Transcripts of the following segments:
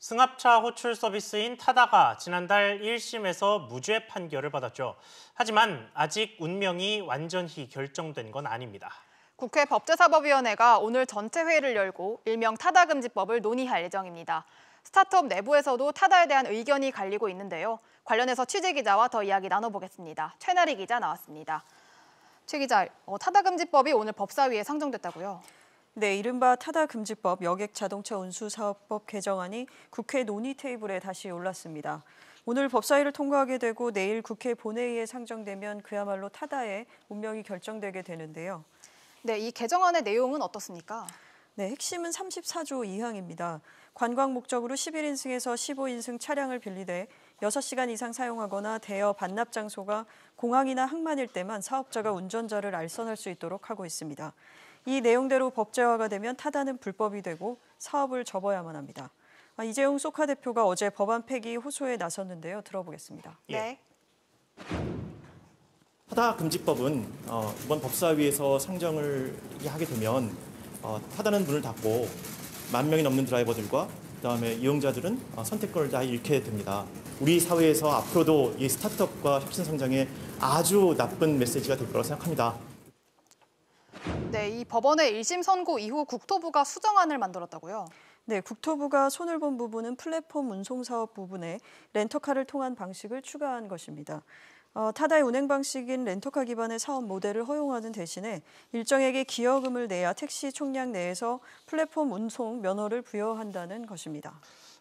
승합차 호출 서비스인 타다가 지난달 1심에서 무죄 판결을 받았죠. 하지만 아직 운명이 완전히 결정된 건 아닙니다. 국회 법제사법위원회가 오늘 전체 회의를 열고 일명 타다금지법을 논의할 예정입니다. 스타트업 내부에서도 타다에 대한 의견이 갈리고 있는데요. 관련해서 취재 기자와 더 이야기 나눠보겠습니다. 최나리 기자 나왔습니다. 최 기자, 어, 타다금지법이 오늘 법사위에 상정됐다고요? 네, 이른바 타다 금지법 여객 자동차 운수 사업법 개정안이 국회 논의 테이블에 다시 올랐습니다. 오늘 법사위를 통과하게 되고 내일 국회 본회의에 상정되면 그야말로 타다의 운명이 결정되게 되는데요. 네, 이 개정안의 내용은 어떻습니까? 네, 핵심은 34조 2항입니다. 관광 목적으로 11인승에서 15인승 차량을 빌리되 6시간 이상 사용하거나 대여 반납 장소가 공항이나 항만일 때만 사업자가 운전자를 알선할 수 있도록 하고 있습니다. 이 내용대로 법제화가 되면 타다는 불법이 되고 사업을 접어야만 합니다. 아, 이재용 소카 대표가 어제 법안 폐기 호소에 나섰는데요. 들어보겠습니다. 예. 네. 타다 금지법은 어, 이번 법사위에서 상정을 하게 되면 어, 타다는 문을 닫고 만 명이 넘는 드라이버들과 그다음에 이용자들은 어, 선택권을 다 잃게 됩니다. 우리 사회에서 앞으로도 이 스타트업과 혁신 성장에 아주 나쁜 메시지가 될 거라고 생각합니다. 이 법원의 1심 선고 이후 국토부가 수정안을 만들었다고요? 네, 국토부가 손을 본 부분은 플랫폼 운송 사업 부분에 렌터카를 통한 방식을 추가한 것입니다. 어, 타다의 운행 방식인 렌터카 기반의 사업 모델을 허용하는 대신에 일정액의 기여금을 내야 택시 총량 내에서 플랫폼 운송 면허를 부여한다는 것입니다.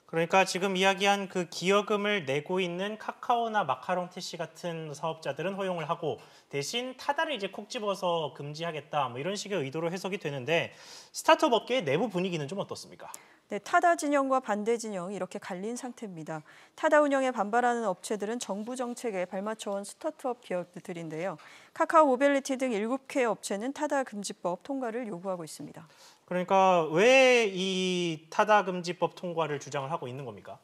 그러니까 지금 이야기한 그 기여금을 내고 있는 카카오나 마카롱 티시 같은 사업자들은 허용을 하고 대신 타다를 이제 콕 집어서 금지하겠다 뭐 이런 식의 의도로 해석이 되는데 스타트업 업계의 내부 분위기는 좀 어떻습니까? 네, 타다 진영과 반대 진영이 렇게 갈린 상태입니다. 타다 운영에 반발하는 업체들은 정부 정책에 발맞춰온 스타트업 기업들인데요. 카카오 모빌리티 등 7개 업체는 타다 금지법 통과를 요구하고 있습니다. 그러니까 왜 이 타다 금지법 통과를 주장을 하고 있는 겁니까?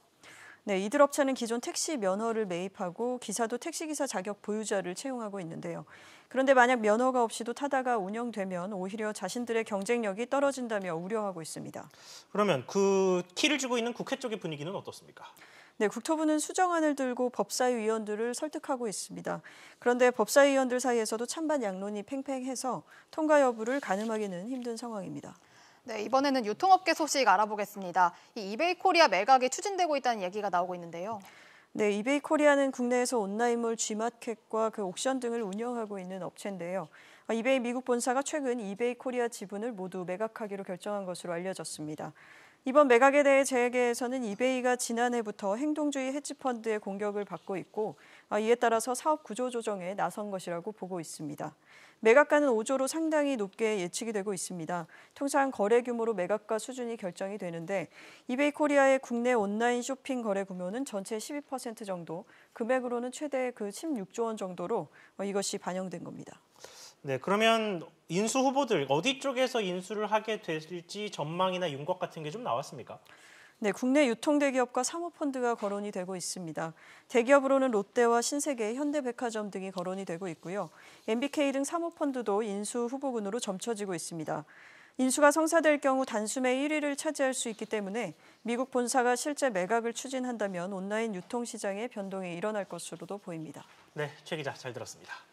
네, 이들 업체는 기존 택시 면허를 매입하고 기사도 택시기사 자격 보유자를 채용하고 있는데요. 그런데 만약 면허가 없이도 타다가 운영되면 오히려 자신들의 경쟁력이 떨어진다며 우려하고 있습니다. 그러면 그 키를 쥐고 있는 국회 쪽의 분위기는 어떻습니까? 네, 국토부는 수정안을 들고 법사위원들을 설득하고 있습니다. 그런데 법사위원들 사이에서도 찬반 양론이 팽팽해서 통과 여부를 가늠하기는 힘든 상황입니다. 네, 이번에는 유통업계 소식 알아보겠습니다. 이 이베이 코리아 매각이 추진되고 있다는 얘기가 나오고 있는데요. 네, 이베이 코리아는 국내에서 온라인몰 G마켓과 그 옥션 등을 운영하고 있는 업체인데요. 아, 이베이 미국 본사가 최근 이베이 코리아 지분을 모두 매각하기로 결정한 것으로 알려졌습니다. 이번 매각에 대해 재계에서는 이베이가 지난해부터 행동주의 헤지펀드의 공격을 받고 있고 아, 이에 따라서 사업 구조 조정에 나선 것이라고 보고 있습니다. 매각가는 5조로 상당히 높게 예측이 되고 있습니다. 통상 거래 규모로 매각가 수준이 결정이 되는데 이베이 코리아의 국내 온라인 쇼핑 거래 규모는 전체 12% 정도, 금액으로는 최대 그 16조 원 정도로 어, 이것이 반영된 겁니다. 네, 그러면 인수 후보들 어디 쪽에서 인수를 하게 될지 전망이나 윤곽 같은 게 좀 나왔습니까? 네, 국내 유통대기업과 사모펀드가 거론이 되고 있습니다. 대기업으로는 롯데와 신세계, 현대백화점 등이 거론이 되고 있고요. MBK 등 사모펀드도 인수 후보군으로 점쳐지고 있습니다. 인수가 성사될 경우 단숨에 1위를 차지할 수 있기 때문에 미국 본사가 실제 매각을 추진한다면 온라인 유통시장의 변동이 일어날 것으로도 보입니다. 네, 최 기자 잘 들었습니다.